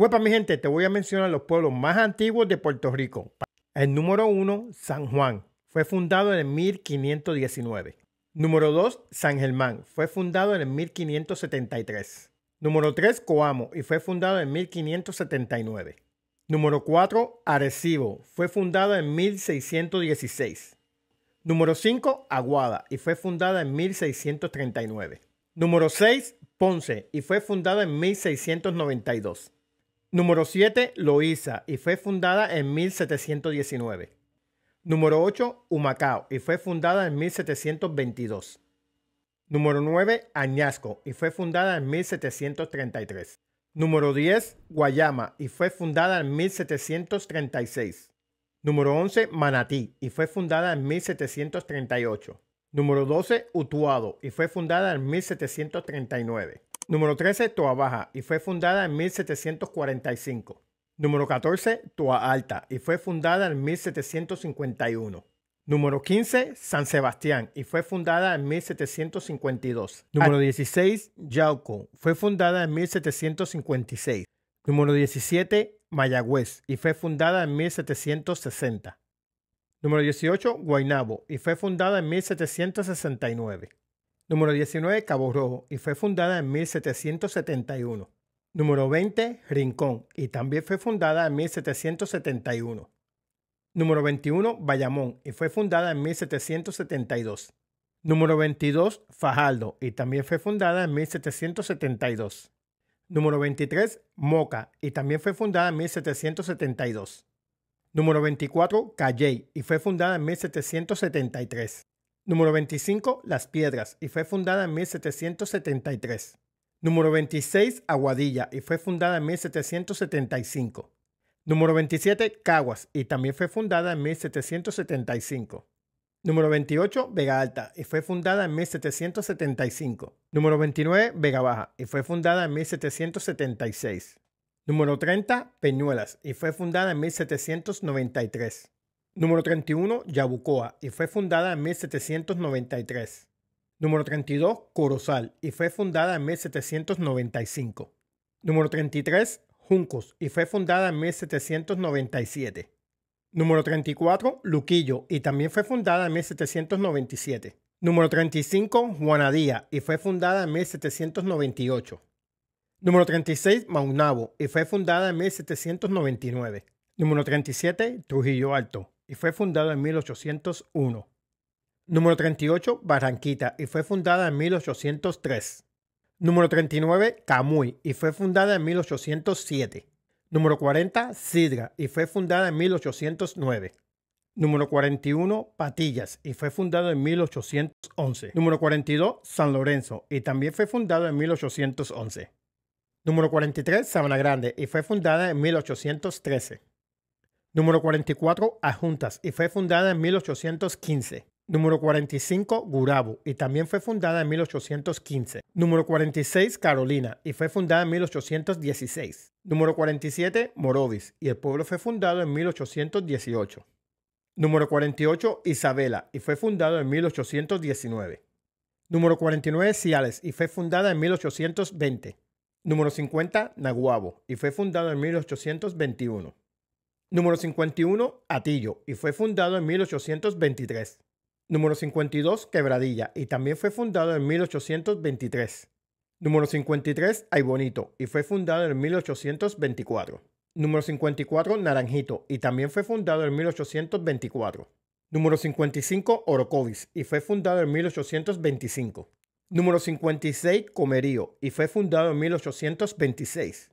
Huepa, pues, mi gente, te voy a mencionar los pueblos más antiguos de Puerto Rico. El número 1, San Juan, fue fundado en 1519. Número 2, San Germán, fue fundado en 1573. Número 3, Coamo, y fue fundado en 1579. Número 4, Arecibo, fue fundado en 1616. Número 5, Aguada, y fue fundada en 1639. Número 6, Ponce, y fue fundado en 1692. Número 7, Loíza, y fue fundada en 1719. Número 8, Humacao, y fue fundada en 1722. Número 9, Añasco, y fue fundada en 1733. Número 10, Guayama, y fue fundada en 1736. Número 11, Manatí, y fue fundada en 1738. Número 12, Utuado, y fue fundada en 1739. Número 13, Toa Baja, y fue fundada en 1745. Número 14, Toa Alta, y fue fundada en 1751. Número 15, San Sebastián, y fue fundada en 1752. Número 16, ah. Yauco, fue fundada en 1756. Número 17, Mayagüez, y fue fundada en 1760. Número 18, Guaynabo, y fue fundada en 1769. Número 19, Cabo Rojo, y fue fundada en 1771. Número 20, Rincón, y también fue fundada en 1771. Número 21, Bayamón, y fue fundada en 1772. Número 22, Fajaldo y también fue fundada en 1772. Número 23, Moca, y también fue fundada en 1772. Número 24, Calley, y fue fundada en 1773. Número 25, Las Piedras, y fue fundada en 1773. Número 26, Aguadilla, y fue fundada en 1775. Número 27, Caguas, y también fue fundada en 1775. Número 28, Vega Alta, y fue fundada en 1775. Número 29, Vega Baja, y fue fundada en 1776. Número 30, Peñuelas, y fue fundada en 1793. Número 31, Yabucoa, y fue fundada en 1793. Número 32, Corozal, y fue fundada en 1795. Número 33, Juncos, y fue fundada en 1797. Número 34, Luquillo, y también fue fundada en 1797. Número 35, Juanadía, y fue fundada en 1798. Número 36, Maunabo, y fue fundada en 1799. Número 37, Trujillo Alto, y fue fundada en 1801. Número 38, Barranquita, y fue fundada en 1803. Número 39, Camuy, y fue fundada en 1807. Número 40, Sidra, y fue fundada en 1809. Número 41, Patillas, y fue fundado en 1811. Número 42, San Lorenzo, y también fue fundado en 1811. Número 43, Sabana Grande, y fue fundada en 1813. Número 44, Ajuntas, y fue fundada en 1815. Número 45, Gurabo, y también fue fundada en 1815. Número 46, Carolina, y fue fundada en 1816. Número 47, Morovis, y el pueblo fue fundado en 1818. Número 48, Isabela, y fue fundado en 1819. Número 49, Ciales, y fue fundada en 1820. Número 50, Naguabo, y fue fundado en 1821. Número 51, Atillo, y fue fundado en 1823. Número 52, Quebradilla, y también fue fundado en 1823. Número 53, Bonito, y fue fundado en 1824. Número 54, Naranjito, y también fue fundado en 1824. Número 55, Orocovis, y fue fundado en 1825. Número 56, Comerío, y fue fundado en 1826.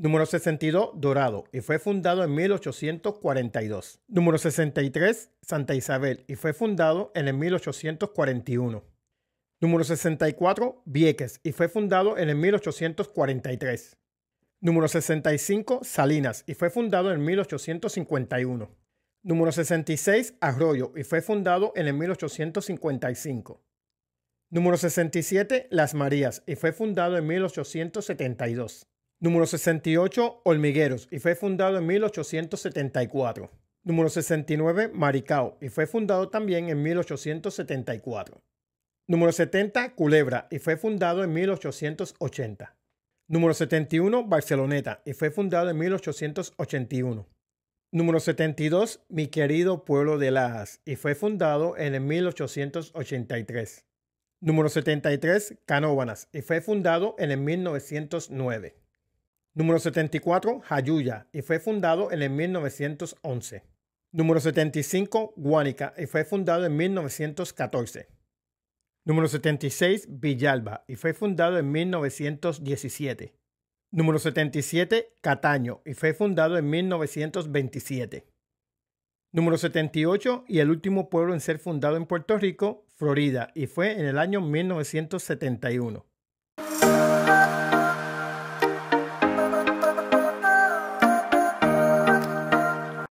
Número 62, Dorado, y fue fundado en 1842. Número 63, Santa Isabel, y fue fundado en 1841. Número 64, Vieques, y fue fundado en 1843. Número 65, Salinas, y fue fundado en 1851. Número 66, Arroyo, y fue fundado en 1855. Número 67, Las Marías, y fue fundado en 1872. Número 68, Hormigueros, y fue fundado en 1874. Número 69, Maricao, y fue fundado también en 1874. Número 70, Culebra, y fue fundado en 1880. Número 71, Barceloneta, y fue fundado en 1881. Número 72, Mi querido pueblo de Lajas, y fue fundado en 1883. Número 73, Canóbanas, y fue fundado en 1909. Número 74, Jayuya, y fue fundado en 1911. Número 75, Guánica, y fue fundado en 1914. Número 76, Villalba, y fue fundado en 1917. Número 77, Cataño, y fue fundado en 1927. Número 78, y el último pueblo en ser fundado en Puerto Rico, Florida, y fue en el año 1971.